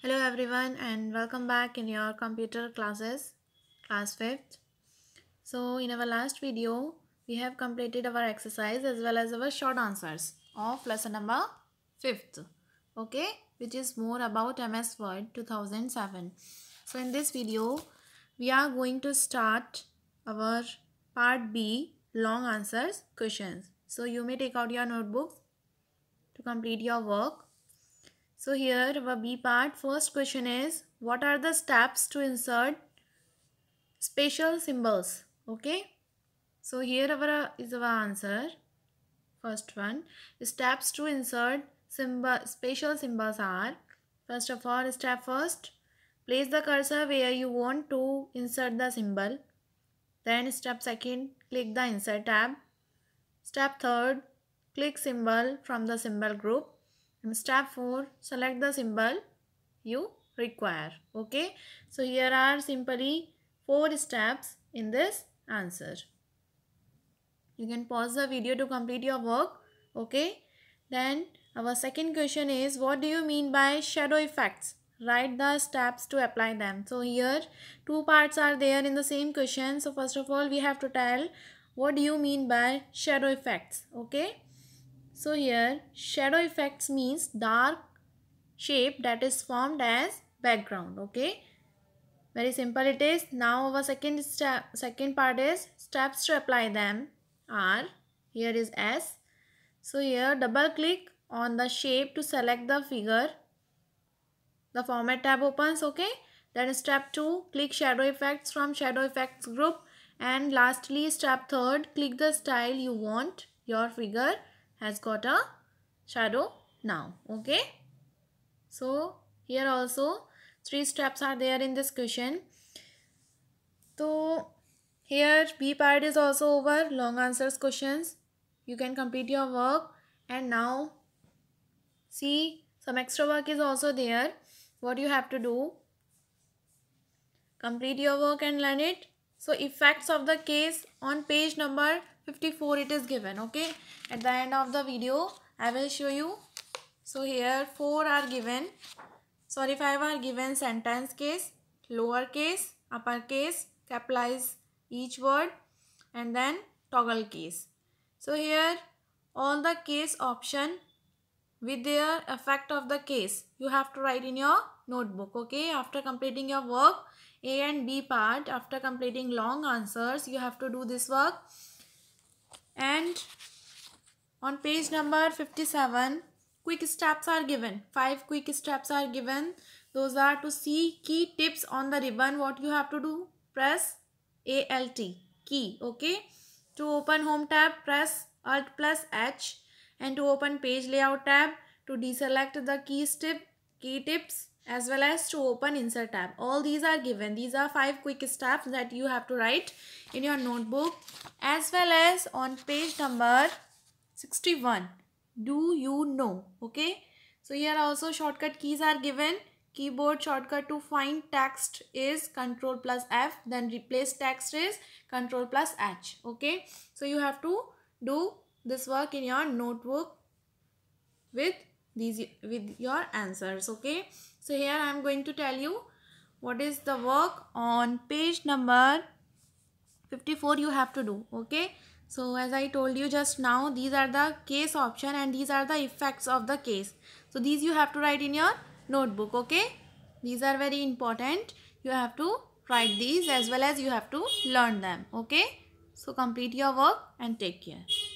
Hello everyone and welcome back in your computer classes, class 5th. So in our last video, we have completed our exercise as well as our short answers of lesson number 5th, okay, which is more about MS Word 2007. So in this video, we are going to start our part B long answers questions. So you may take out your notebook to complete your work so here our B part first question is what are the steps to insert special symbols okay. So here our is our answer first one steps to insert symbol special symbols are first of all step first place the cursor where you want to insert the symbol then step second click the insert tab step third click symbol from the symbol group and step 4 select the symbol you require okay so here are simply four steps in this answer you can pause the video to complete your work okay then our second question is what do you mean by shadow effects write the steps to apply them so here two parts are there in the same question so first of all we have to tell what do you mean by shadow effects okay so here shadow effects means dark shape that is formed as background. Okay. Very simple it is. Now our second step, second part is steps to apply them are here is S. So here double click on the shape to select the figure. The format tab opens. Okay. Then step 2 click shadow effects from shadow effects group and lastly step 3 click the style you want your figure has got a shadow now. Okay. So here also three steps are there in this question. So here B part is also over. Long answers questions. You can complete your work. And now see some extra work is also there. What you have to do? Complete your work and learn it. So effects of the case on page number 54 it is given okay at the end of the video I will show you so here 4 are given sorry 5 are given sentence case lowercase uppercase capitalize each word and then toggle case so here all the case option with their effect of the case you have to write in your notebook okay after completing your work a and b part after completing long answers you have to do this work and on page number 57 quick steps are given five quick steps are given those are to see key tips on the ribbon what you have to do press alt key okay to open home tab press alt plus h and to open page layout tab to deselect the key tip key tips as well as to open insert tab. All these are given. These are five quick steps that you have to write in your notebook as well as on page number 61. Do you know? Okay. So here also shortcut keys are given. Keyboard shortcut to find text is control plus F then replace text is control plus H. Okay. So you have to do this work in your notebook with these with your answers okay so here i am going to tell you what is the work on page number 54 you have to do okay so as i told you just now these are the case option and these are the effects of the case so these you have to write in your notebook okay these are very important you have to write these as well as you have to learn them okay so complete your work and take care